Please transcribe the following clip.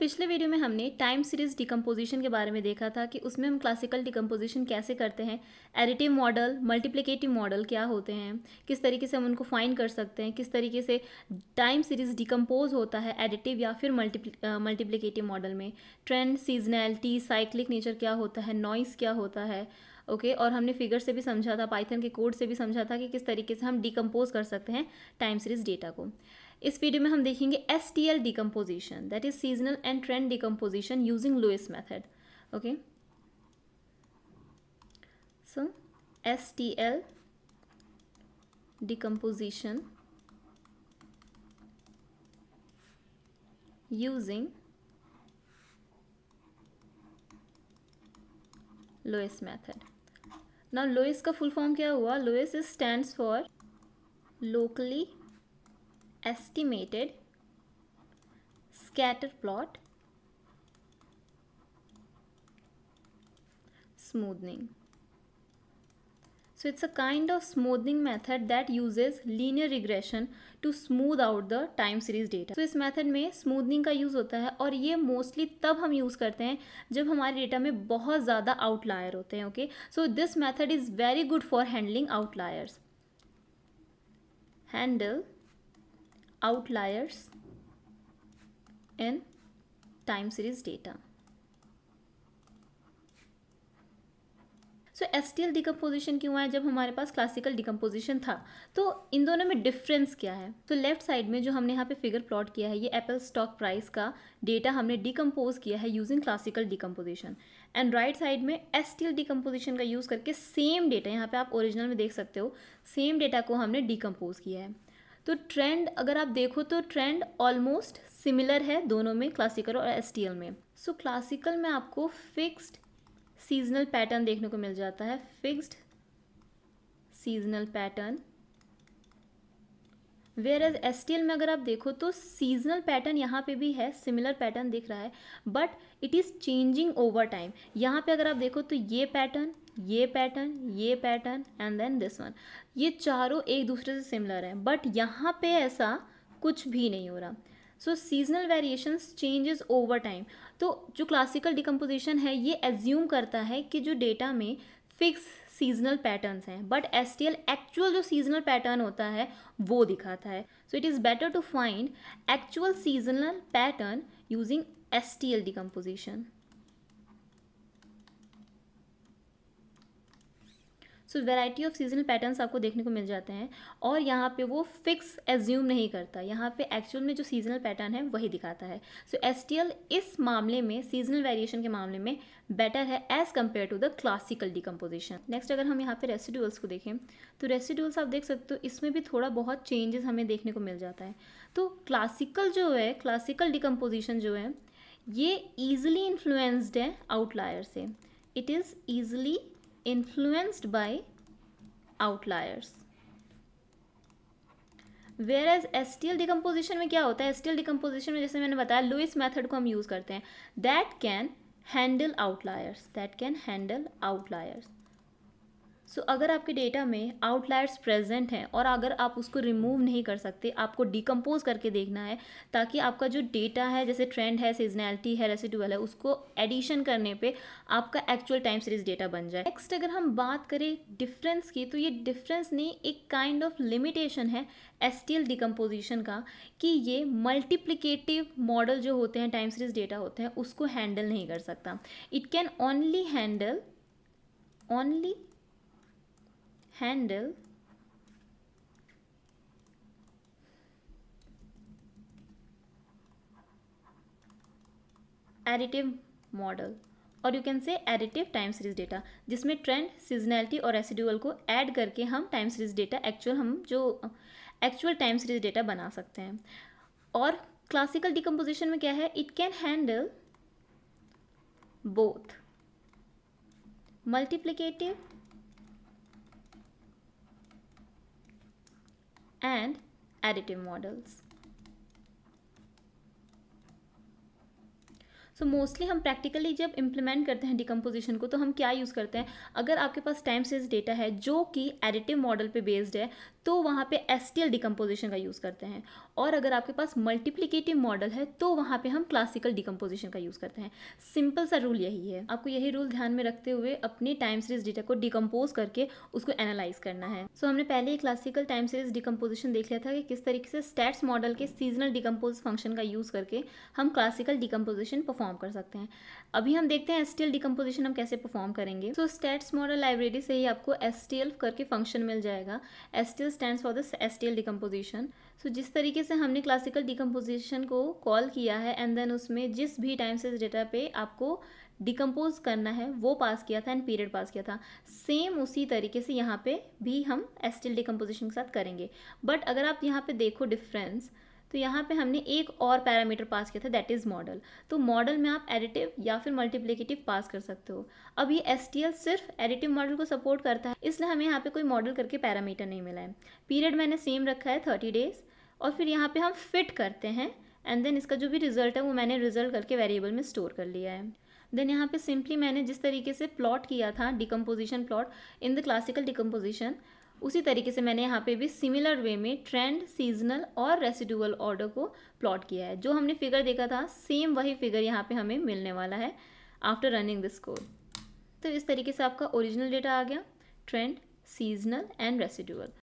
पिछले वीडियो में हमने टाइम सीरीज डिकम्पोजिशन के बारे में देखा था कि उसमें हम क्लासिकल डिकम्पोजिशन कैसे करते हैं एडिटिव मॉडल मल्टीप्लिकेटिव मॉडल क्या होते हैं किस तरीके से हम उनको फाइन कर सकते हैं किस तरीके से टाइम सीरीज डिकम्पोज होता है एडिटिव या फिर मल्टीप्ली मल्टीप्लिकेटिव मॉडल में ट्रेंड सीजनैलिटी साइक्लिक नेचर क्या होता है नॉइस क्या होता है ओके okay, और हमने फिगर से भी समझा था पाइथन के कोड से भी समझा था कि किस तरीके से हम डिकम्पोज कर सकते हैं टाइम सीरीज डेटा को इस वीडियो में हम देखेंगे S T L decomposition that is seasonal and trend decomposition using LOESS method okay so S T L decomposition using LOESS method ना लुइस का फुल फॉर्म क्या हुआ is stand for locally estimated scatter plot smoothing so it's a kind of smoothing method that uses linear regression to smooth out the time series data. So इस method में smoothing का use होता है और ये mostly तब हम use करते हैं जब हमारे data में बहुत ज़्यादा outlier होते हैं okay. So this method is very good for handling outliers. Handle outliers in time series data. So S T L decomposition क्यों है जब हमारे पास क्लासिकल डिकम्पोजिशन था तो इन दोनों में डिफरेंस क्या है तो लेफ्ट साइड में जो हमने यहाँ पे फिगर प्लॉट किया है ये एप्पल स्टॉक प्राइस का डेटा हमने डिकम्पोज किया है using classical decomposition and right side में एस टी एल डिकम्पोजिशन का यूज़ करके सेम डेटा यहाँ पे आप ओरिजिनल में देख सकते हो सेम डेटा को हमने डिकम्पोज किया है तो ट्रेंड अगर आप देखो तो ट्रेंड ऑलमोस्ट सिमिलर है दोनों में क्लासिकल और एस में सो so, क्लासिकल में आपको फिक्स्ड सीजनल पैटर्न देखने को मिल जाता है fixed seasonal pattern whereas S में अगर आप देखो तो सीजनल पैटर्न यहाँ पे भी है सिमिलर पैटर्न दिख रहा है but it is changing over time यहाँ पे अगर आप देखो तो ये पैटर्न ये पैटर्न ये pattern and then this one ये चारों एक दूसरे से सिमिलर है बट यहाँ पे ऐसा कुछ भी नहीं हो रहा so seasonal variations changes over time तो जो क्लासिकल डिकम्पोजिशन है ये एज्यूम करता है कि जो डेटा में फिक्स सीजनल पैटर्न्स हैं बट एस एक्चुअल जो सीजनल पैटर्न होता है वो दिखाता है so it is better to find actual seasonal pattern using S T L so variety of seasonal patterns आपको देखने को मिल जाते हैं और यहाँ पे वो फिक्स एज्यूम नहीं करता यहाँ पे एक्चुअल में जो सीजनल पैटर्न है वही दिखाता है सो so, एस इस मामले में सीजनल वेरिएशन के मामले में बेटर है as compared to the classical decomposition next अगर हम यहाँ पे रेसिड्यूल्स को देखें तो रेसिड्यूल्स आप देख सकते हो इसमें भी थोड़ा बहुत चेंजेस हमें देखने को मिल जाता है तो क्लासिकल जो है क्लासिकल डिकम्पोजिशन जो है ये ईजिली इन्फ्लुएंस्ड है आउटलायर से it is easily influenced by outliers. Whereas STL decomposition में क्या होता है एस्टियल डिकम्पोजिशन में जैसे मैंने बताया लुइस मेथड को हम यूज़ करते हैं that can handle outliers that can handle outliers so so, अगर आपके डेटा में आउटलायर्स प्रेजेंट हैं और अगर आप उसको रिमूव नहीं कर सकते आपको डिकम्पोज करके देखना है ताकि आपका जो डेटा है जैसे ट्रेंड है सीजनैलिटी है रेसिडुअल है उसको एडिशन करने पे आपका एक्चुअल टाइम सीरीज डेटा बन जाए नेक्स्ट अगर हम बात करें डिफरेंस की तो ये डिफरेंस नहीं एक काइंड ऑफ लिमिटेशन है एस टी डिकम्पोजिशन का कि ये मल्टीप्लिकेटिव मॉडल जो होते हैं टाइम सीरीज डेटा होते हैं उसको हैंडल नहीं कर सकता it can only handle only handle additive model और you can say additive time series data जिसमें ट्रेंड सीजनैलिटी और रेसिड्यूअल को ऐड करके हम टाइम सीरीज डेटा एक्चुअल हम जो एक्चुअल टाइम सीरीज डेटा बना सकते हैं और क्लासिकल डिकम्पोजिशन में क्या है it can handle both multiplicative and additive models. तो so मोस्टली हम प्रैक्टिकली जब इम्प्लीमेंट करते हैं डिकम्पोजिशन को तो हम क्या यूज़ करते हैं अगर आपके पास टाइम सीरीज डेटा है जो कि एडिटिव मॉडल पे बेस्ड है तो वहाँ पे एस टी डिकम्पोजिशन का यूज़ करते हैं और अगर आपके पास मल्टीप्लीकेटिव मॉडल है तो वहाँ पे हम क्लासिकल डिकम्पोजिशन का यूज़ करते हैं सिंपल सा रूल यही है आपको यही रूल ध्यान में रखते हुए अपने टाइम सीरीज डेटा को डिकम्पोज करके उसको एनालाइज करना है सो so, हमने पहले ही क्लासिकल टाइम सीरीज डिकम्पोजिशन देख लिया था कि किस तरीके से स्टैट्स मॉडल के सीजनल डिकम्पोज फंक्शन का यूज़ करके हम क्लासिकल डिकम्पोजिशन परफॉर्म कर सकते हैं अभी हम देखते हैं एस टी डिकम्पोजिशन हम कैसे परफॉर्म करेंगे सो स्टैट्स मॉडल लाइब्रेरी से ही आपको एस करके फंक्शन मिल जाएगा S stand for this S decomposition so जिस तरीके से हमने क्लासिकल डिकम्पोजिशन को कॉल किया है एंड देन उसमें जिस भी टाइम से डेटा पे आपको डिकम्पोज करना है वो पास किया था एंड पीरियड पास किया था सेम उसी तरीके से यहाँ पे भी हम एस्टिल डिकम्पोजिशन के साथ करेंगे बट अगर आप यहाँ पे देखो डिफरेंस तो यहाँ पे हमने एक और पैरामीटर पास किया था दैट इज़ मॉडल तो मॉडल में आप एडिटिव या फिर मल्टीप्लिकेटिव पास कर सकते हो अब ये एस सिर्फ एडिटिव मॉडल को सपोर्ट करता है इसलिए हमें यहाँ पे कोई मॉडल करके पैरामीटर नहीं मिला है पीरियड मैंने सेम रखा है थर्टी डेज और फिर यहाँ पे हम फिट करते हैं एंड देन इसका जो भी रिजल्ट है वो मैंने रिजल्ट करके वेरिएबल में स्टोर कर लिया है देन यहाँ पे सिंपली मैंने जिस तरीके से प्लॉट किया था decomposition plot in the classical decomposition उसी तरीके से मैंने यहाँ पे भी सिमिलर वे में ट्रेंड सीजनल और रेसिडुअल ऑर्डर को प्लॉट किया है जो हमने फिगर देखा था सेम वही फिगर यहाँ पे हमें मिलने वाला है आफ्टर रनिंग दिस कोड तो इस तरीके से आपका ओरिजिनल डेटा आ गया ट्रेंड सीजनल एंड रेसिडुअल